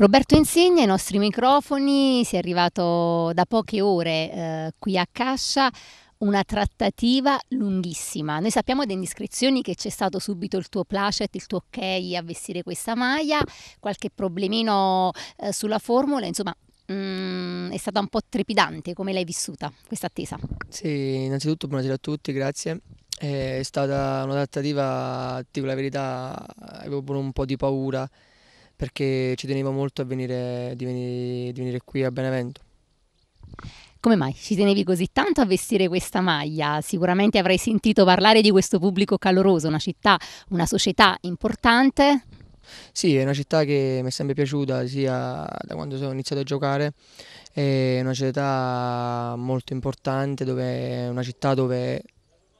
Roberto Insigne, ai nostri microfoni, si è arrivato da poche ore eh, qui a Cascia una trattativa lunghissima. Noi sappiamo da indiscrezioni che c'è stato subito il tuo placet, il tuo ok a vestire questa maglia, qualche problemino eh, sulla formula, insomma mm, è stata un po' trepidante come l'hai vissuta questa attesa. Sì, innanzitutto buonasera a tutti, grazie. Eh, è stata una trattativa, dico la verità, avevo pure un po' di paura perché ci tenevo molto a venire, di venire, di venire qui a Benevento. Come mai ci tenevi così tanto a vestire questa maglia? Sicuramente avrai sentito parlare di questo pubblico caloroso, una città, una società importante. Sì, è una città che mi è sempre piaciuta sia da quando sono iniziato a giocare, è una città molto importante, dove, una città dove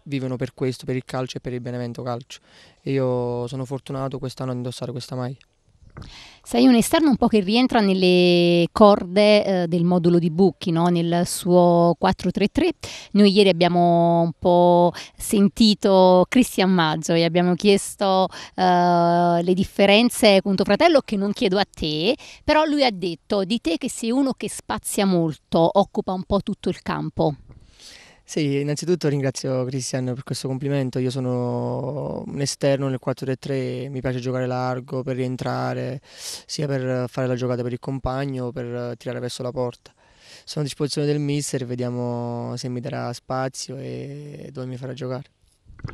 vivono per questo, per il calcio e per il Benevento Calcio. E io sono fortunato quest'anno ad indossare questa maglia. Sei un esterno un po' che rientra nelle corde eh, del modulo di Bucchi, no? nel suo 433. Noi ieri abbiamo un po' sentito Cristian Maggio e abbiamo chiesto eh, le differenze con tuo fratello che non chiedo a te, però lui ha detto di te che sei uno che spazia molto, occupa un po' tutto il campo. Sì, innanzitutto ringrazio Cristian per questo complimento. Io sono un esterno nel 4-3, mi piace giocare largo per rientrare, sia per fare la giocata per il compagno, per tirare verso la porta. Sono a disposizione del mister, vediamo se mi darà spazio e dove mi farà giocare.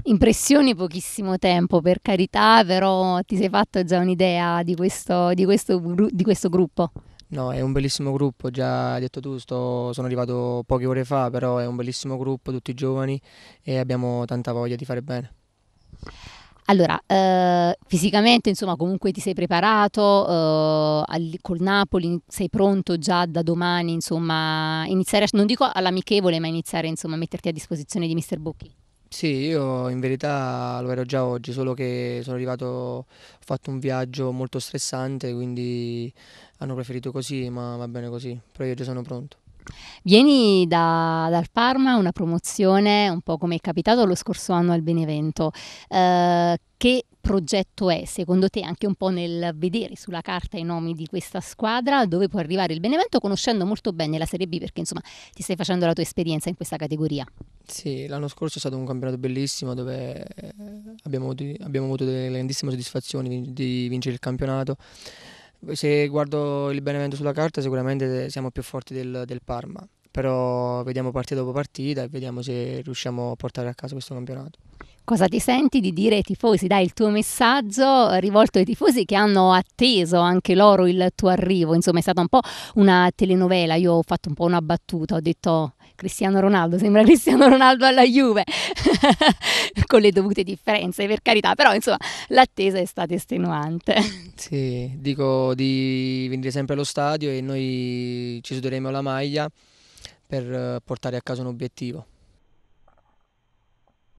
Impressioni pochissimo tempo, per carità, però ti sei fatto già un'idea di questo, di questo, di questo gruppo? No, è un bellissimo gruppo, già detto tu, sto, sono arrivato poche ore fa, però è un bellissimo gruppo, tutti giovani e abbiamo tanta voglia di fare bene. Allora, eh, fisicamente insomma comunque ti sei preparato, eh, col Napoli sei pronto già da domani insomma iniziare, non dico all'amichevole ma iniziare insomma a metterti a disposizione di Mr. Bocchi? Sì, io in verità lo ero già oggi, solo che sono arrivato, ho fatto un viaggio molto stressante, quindi hanno preferito così, ma va bene così, però io già sono pronto. Vieni da, dal Parma, una promozione un po' come è capitato lo scorso anno al Benevento. Eh, che progetto è secondo te anche un po' nel vedere sulla carta i nomi di questa squadra, dove può arrivare il Benevento conoscendo molto bene la Serie B perché insomma ti stai facendo la tua esperienza in questa categoria? Sì, l'anno scorso è stato un campionato bellissimo dove eh, abbiamo, abbiamo avuto delle grandissime soddisfazioni di vincere il campionato. Se guardo il Benevento sulla carta sicuramente siamo più forti del, del Parma, però vediamo partita dopo partita e vediamo se riusciamo a portare a casa questo campionato cosa ti senti di dire ai tifosi? Dai, il tuo messaggio rivolto ai tifosi che hanno atteso anche loro il tuo arrivo. Insomma, è stata un po' una telenovela. Io ho fatto un po' una battuta, ho detto Cristiano Ronaldo, sembra Cristiano Ronaldo alla Juve, con le dovute differenze, per carità, però insomma l'attesa è stata estenuante. Sì, dico di venire sempre allo stadio e noi ci suderemo la maglia per eh, portare a casa un obiettivo.